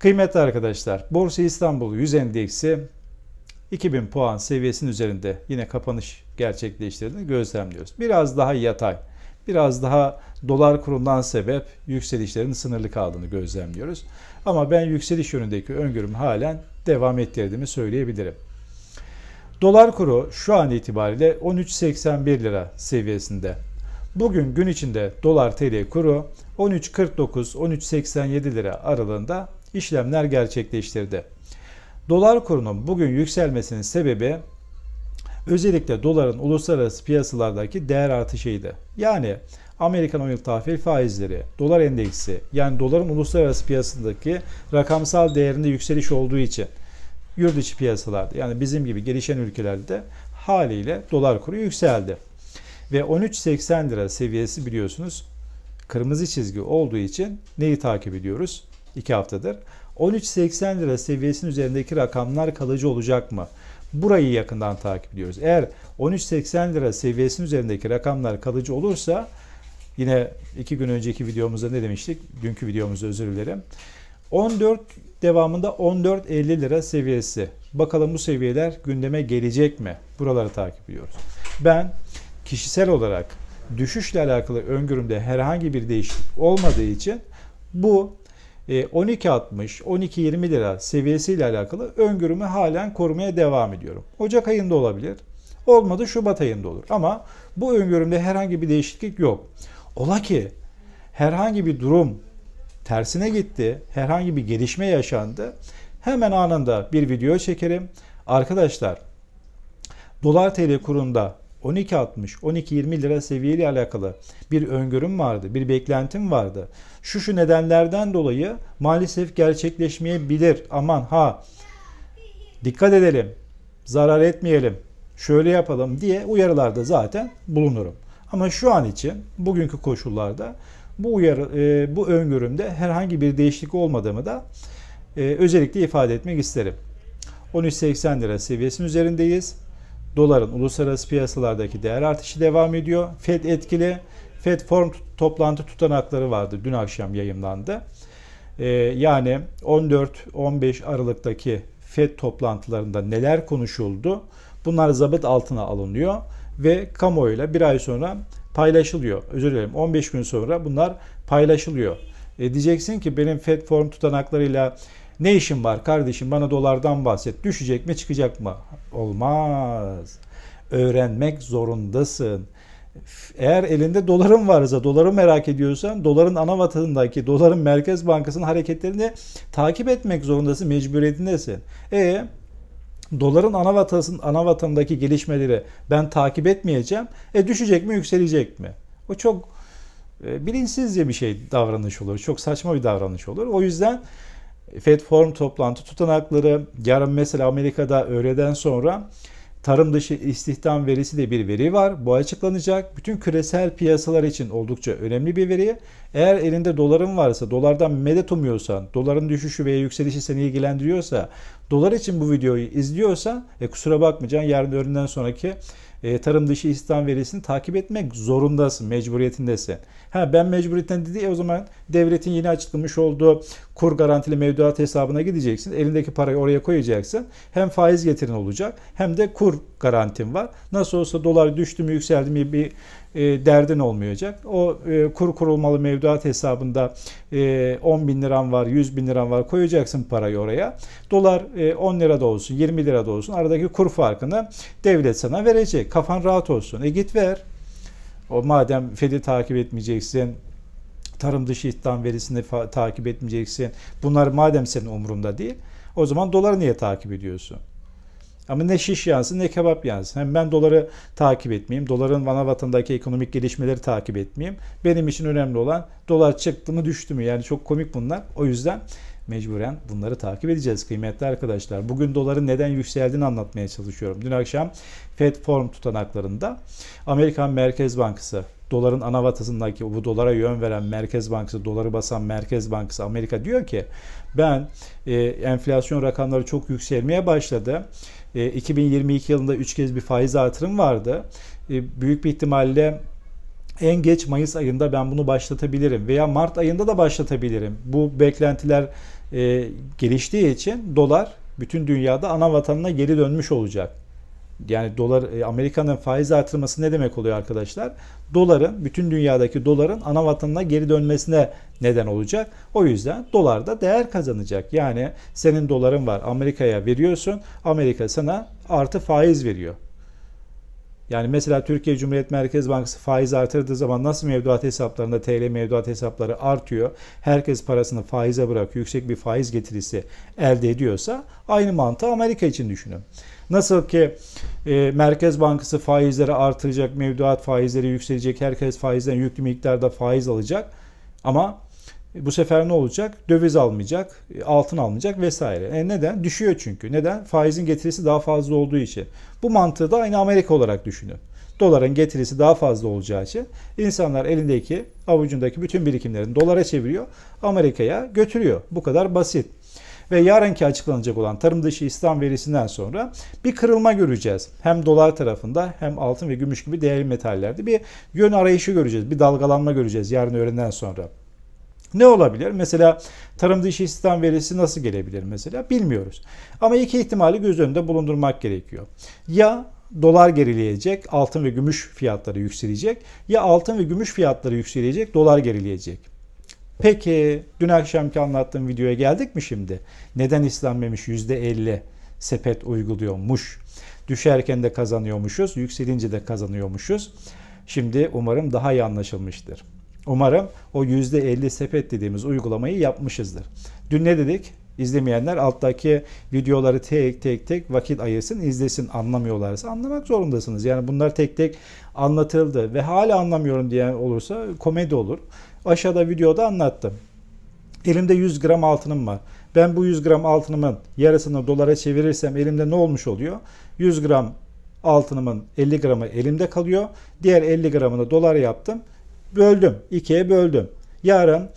Kıymetli arkadaşlar, Borsa İstanbul 100 endeksi 2000 puan seviyesinin üzerinde yine kapanış gerçekleştirdiğini gözlemliyoruz. Biraz daha yatay, biraz daha dolar kurundan sebep yükselişlerin sınırlı kaldığını gözlemliyoruz. Ama ben yükseliş yönündeki öngörüm halen devam ettirdiğimi söyleyebilirim. Dolar kuru şu an itibariyle 13.81 lira seviyesinde. Bugün gün içinde dolar TL kuru 13.49-13.87 lira aralığında işlemler gerçekleştirdi. Dolar kurunun bugün yükselmesinin sebebi özellikle doların uluslararası piyasalardaki değer artışıydı. Yani Amerikan 10 yıl tahvil faizleri, dolar endeksi yani doların uluslararası piyasasındaki rakamsal değerinde yükseliş olduğu için yurt içi piyasalarda yani bizim gibi gelişen ülkelerde haliyle dolar kuru yükseldi. Ve 13.80 lira seviyesi biliyorsunuz kırmızı çizgi olduğu için neyi takip ediyoruz? 2 haftadır. 13.80 lira seviyesinin üzerindeki rakamlar kalıcı olacak mı? Burayı yakından takip ediyoruz. Eğer 13.80 lira seviyesinin üzerindeki rakamlar kalıcı olursa yine iki gün önceki videomuzda ne demiştik? Dünkü videomuzda özür dilerim. 14 devamında 14.50 lira seviyesi. Bakalım bu seviyeler gündeme gelecek mi? Buraları takip ediyoruz. Ben kişisel olarak düşüşle alakalı öngörümde herhangi bir değişiklik olmadığı için bu 12.60, e, 12.20 lira seviyesiyle alakalı öngörümü halen korumaya devam ediyorum. Ocak ayında olabilir. Olmadı Şubat ayında olur. Ama bu öngörümde herhangi bir değişiklik yok. Ola ki herhangi bir durum tersine gitti, herhangi bir gelişme yaşandı. Hemen anında bir video çekerim. Arkadaşlar dolar TL kurunda 12.60, 12.20 lira seviyeli alakalı bir öngörüm vardı, bir beklentim vardı. Şu şu nedenlerden dolayı maalesef gerçekleşmeyebilir. Aman ha dikkat edelim, zarar etmeyelim, şöyle yapalım diye uyarılarda zaten bulunurum. Ama şu an için bugünkü koşullarda bu uyarı, e, bu öngörümde herhangi bir değişiklik olmadığımı da e, özellikle ifade etmek isterim. 13.80 lira seviyesinin üzerindeyiz. Doların uluslararası piyasalardaki değer artışı devam ediyor. Fed etkili. Fed form toplantı tutanakları vardı. Dün akşam yayımlandı. Ee, yani 14-15 Aralık'taki Fed toplantılarında neler konuşuldu? Bunlar zabıt altına alınıyor ve kamuoyuyla bir ay sonra paylaşılıyor. Özür dilerim 15 gün sonra bunlar paylaşılıyor. E diyeceksin ki benim Fed form tutanaklarıyla ne işin var kardeşim bana dolardan bahset. Düşecek mi çıkacak mı? Olmaz. Öğrenmek zorundasın. Eğer elinde doların varsa, doları merak ediyorsan, doların ana vatanındaki, doların Merkez Bankası'nın hareketlerini takip etmek zorundasın, mecburiyetindesin. E doların ana vatanının ana vatanındaki gelişmeleri ben takip etmeyeceğim. E düşecek mi, yükselecek mi? O çok e, bilinçsizce bir şey davranış olur. Çok saçma bir davranış olur. O yüzden FED Forum toplantı tutanakları yarın mesela Amerika'da öğleden sonra tarım dışı istihdam verisi de bir veri var. Bu açıklanacak. Bütün küresel piyasalar için oldukça önemli bir veri. Eğer elinde doların varsa, dolardan medet umuyorsan, doların düşüşü veya yükselişi seni ilgilendiriyorsa, dolar için bu videoyu izliyorsa, e, kusura bakmayacaksın yarın öğleden sonraki e, tarım dışı istihdam verisini takip etmek zorundasın, mecburiyetindesin. Ha ben mecburiyetten dedi o zaman devletin yeni açıklamış olduğu kur garantili mevduat hesabına gideceksin. Elindeki parayı oraya koyacaksın. Hem faiz getirin olacak hem de kur garantim var. Nasıl olsa dolar düştü mü yükseldi mi bir e, derdin olmayacak. O e, kur kurulmalı mevduat hesabında e, 10 bin liran var, 100 bin liran var koyacaksın parayı oraya. Dolar e, 10 lira da olsun, 20 lira da olsun aradaki kur farkını devlet sana verecek kafan rahat olsun. E git ver. O madem Fed'i takip etmeyeceksin, tarım dışı istihdam verisini takip etmeyeceksin. Bunlar madem senin umurunda değil, o zaman doları niye takip ediyorsun? Ama ne şiş yansın ne kebap yansın. Hem ben doları takip etmeyeyim, doların bana vatandaki ekonomik gelişmeleri takip etmeyeyim. Benim için önemli olan dolar çıktı mı düştü mü yani çok komik bunlar. O yüzden mecburen bunları takip edeceğiz kıymetli arkadaşlar. Bugün doların neden yükseldiğini anlatmaya çalışıyorum. Dün akşam Fed form tutanaklarında Amerikan Merkez Bankası doların ana vatasındaki bu dolara yön veren Merkez Bankası, doları basan Merkez Bankası Amerika diyor ki ben e, enflasyon rakamları çok yükselmeye başladı. E, 2022 yılında 3 kez bir faiz artırım vardı. E, büyük bir ihtimalle en geç Mayıs ayında ben bunu başlatabilirim veya Mart ayında da başlatabilirim. Bu beklentiler e, geliştiği için dolar bütün dünyada ana vatanına geri dönmüş olacak. Yani dolar e, Amerika'nın faiz artırması ne demek oluyor arkadaşlar? Doların bütün dünyadaki doların ana vatanına geri dönmesine neden olacak. O yüzden dolar da değer kazanacak. Yani senin doların var Amerika'ya veriyorsun. Amerika sana artı faiz veriyor. Yani mesela Türkiye Cumhuriyet Merkez Bankası faiz artırdığı zaman nasıl mevduat hesaplarında TL mevduat hesapları artıyor. Herkes parasını faize bırak yüksek bir faiz getirisi elde ediyorsa aynı mantığı Amerika için düşünün. Nasıl ki e, Merkez Bankası faizleri artıracak, mevduat faizleri yükselecek, herkes faizden yüklü miktarda faiz alacak ama e, bu sefer ne olacak? Döviz almayacak, e, altın almayacak vesaire. E neden? Düşüyor çünkü. Neden? Faizin getirisi daha fazla olduğu için. Bu mantığı da aynı Amerika olarak düşünün. Doların getirisi daha fazla olacağı için insanlar elindeki, avucundaki bütün birikimlerini dolara çeviriyor, Amerika'ya götürüyor. Bu kadar basit. Ve yarınki açıklanacak olan tarım dışı İslam verisinden sonra bir kırılma göreceğiz. Hem dolar tarafında hem altın ve gümüş gibi değerli metallerde bir yön arayışı göreceğiz. Bir dalgalanma göreceğiz yarın öğleden sonra. Ne olabilir? Mesela tarım dışı istihdam verisi nasıl gelebilir mesela? Bilmiyoruz. Ama iki ihtimali göz önünde bulundurmak gerekiyor. Ya dolar gerileyecek, altın ve gümüş fiyatları yükselecek ya altın ve gümüş fiyatları yükselecek, dolar gerileyecek. Peki dün akşamki anlattığım videoya geldik mi şimdi? Neden İslenmemiş %50 sepet uyguluyormuş? Düşerken de kazanıyormuşuz, yükselince de kazanıyormuşuz. Şimdi umarım daha iyi anlaşılmıştır. Umarım o %50 sepet dediğimiz uygulamayı yapmışızdır. Dün ne dedik? İzlemeyenler alttaki videoları tek tek tek vakit ayırsın, izlesin. Anlamıyorlarsa anlamak zorundasınız. Yani bunlar tek tek anlatıldı ve hala anlamıyorum diyen olursa komedi olur. Aşağıda videoda anlattım. Elimde 100 gram altınım var. Ben bu 100 gram altınımın yarısını dolara çevirirsem elimde ne olmuş oluyor? 100 gram altınımın 50 gramı elimde kalıyor. Diğer 50 gramını dolar yaptım böldüm. ikiye böldüm. Yarın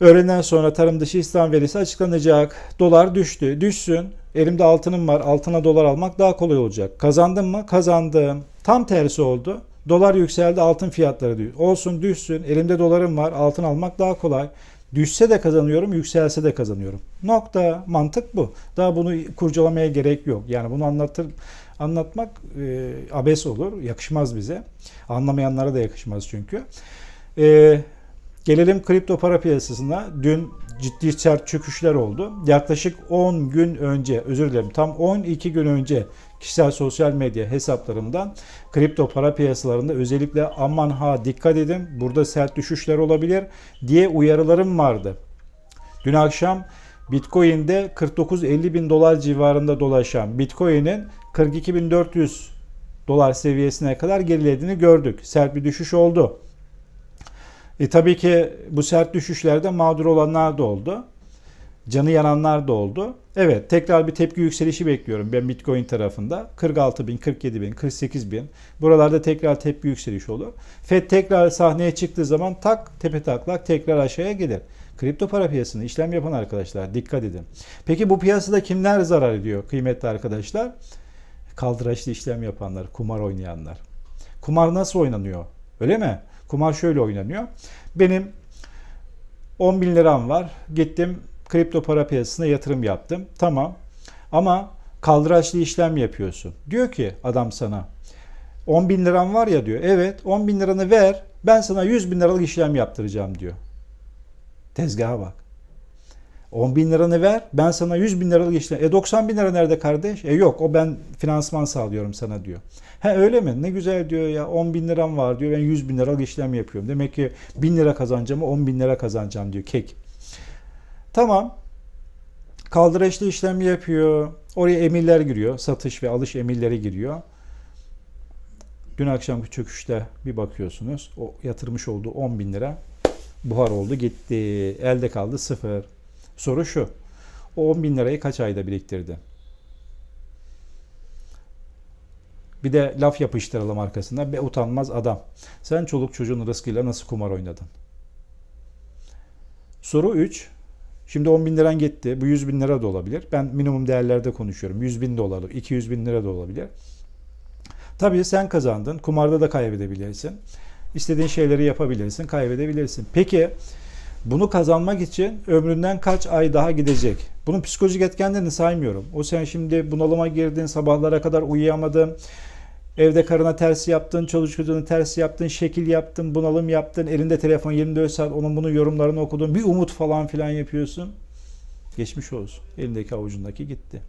öğleden sonra tarım dışı İslam verisi açıklanacak. Dolar düştü. Düşsün. Elimde altınım var. Altına dolar almak daha kolay olacak. Kazandım mı? Kazandım. Tam tersi oldu. Dolar yükseldi altın fiyatları diyor. Olsun düşsün elimde dolarım var altın almak daha kolay. Düşse de kazanıyorum, yükselse de kazanıyorum. Nokta, mantık bu. Daha bunu kurcalamaya gerek yok. Yani bunu anlatır anlatmak e, abes olur, yakışmaz bize. Anlamayanlara da yakışmaz çünkü. E, gelelim kripto para piyasasına. Dün ciddi sert çöküşler oldu. Yaklaşık 10 gün önce, özür dilerim tam 12 gün önce kişisel sosyal medya hesaplarımdan kripto para piyasalarında özellikle aman ha dikkat edin burada sert düşüşler olabilir diye uyarılarım vardı. Dün akşam Bitcoin'de 49-50 bin dolar civarında dolaşan Bitcoin'in 42.400 dolar seviyesine kadar gerilediğini gördük. Sert bir düşüş oldu. E tabii ki bu sert düşüşlerde mağdur olanlar da oldu. Canı yananlar da oldu. Evet tekrar bir tepki yükselişi bekliyorum ben Bitcoin tarafında. 46 bin, 47 bin, 48 bin. Buralarda tekrar tepki yükselişi olur. Fed tekrar sahneye çıktığı zaman tak tepe taklak tekrar aşağıya gelir. Kripto para piyasasında işlem yapan arkadaşlar dikkat edin. Peki bu piyasada kimler zarar ediyor kıymetli arkadaşlar? Kaldıraçlı işlem yapanlar, kumar oynayanlar. Kumar nasıl oynanıyor? Öyle mi? Kumar şöyle oynanıyor. Benim 10 bin liram var. Gittim kripto para piyasasına yatırım yaptım. Tamam. Ama kaldıraçlı işlem yapıyorsun. Diyor ki adam sana 10 bin liran var ya diyor. Evet 10 bin liranı ver ben sana 100 bin liralık işlem yaptıracağım diyor. Tezgaha bak. 10 bin liranı ver ben sana 100 bin liralık işlem. E 90 bin lira nerede kardeş? E yok o ben finansman sağlıyorum sana diyor. He öyle mi? Ne güzel diyor ya 10 bin liram var diyor ben 100 bin liralık işlem yapıyorum. Demek ki 1000 lira kazanacağım 10 bin lira kazanacağım diyor kek. Tamam kaldıraçlı işlem yapıyor. Oraya emirler giriyor. Satış ve alış emirleri giriyor. Dün akşamki çöküşte bir bakıyorsunuz o yatırmış olduğu 10 bin lira buhar oldu gitti. Elde kaldı sıfır. Soru şu. O 10 bin lirayı kaç ayda biriktirdi? Bir de laf yapıştıralım arkasında, Be utanmaz adam. Sen çoluk çocuğun rızkıyla nasıl kumar oynadın? Soru 3. Şimdi 10 bin liran gitti. Bu 100 bin lira da olabilir. Ben minimum değerlerde konuşuyorum. 100 bin dolarlık, 200 bin lira da olabilir. Tabii sen kazandın. Kumarda da kaybedebilirsin. İstediğin şeyleri yapabilirsin, kaybedebilirsin. Peki bunu kazanmak için ömründen kaç ay daha gidecek? Bunun psikolojik etkenlerini saymıyorum. O sen şimdi bunalıma girdin, sabahlara kadar uyuyamadın, evde karına tersi yaptın, çoluk çocuğunu tersi yaptın, şekil yaptın, bunalım yaptın, elinde telefon 24 saat onun bunun yorumlarını okudun, bir umut falan filan yapıyorsun. Geçmiş olsun. Elindeki avucundaki gitti.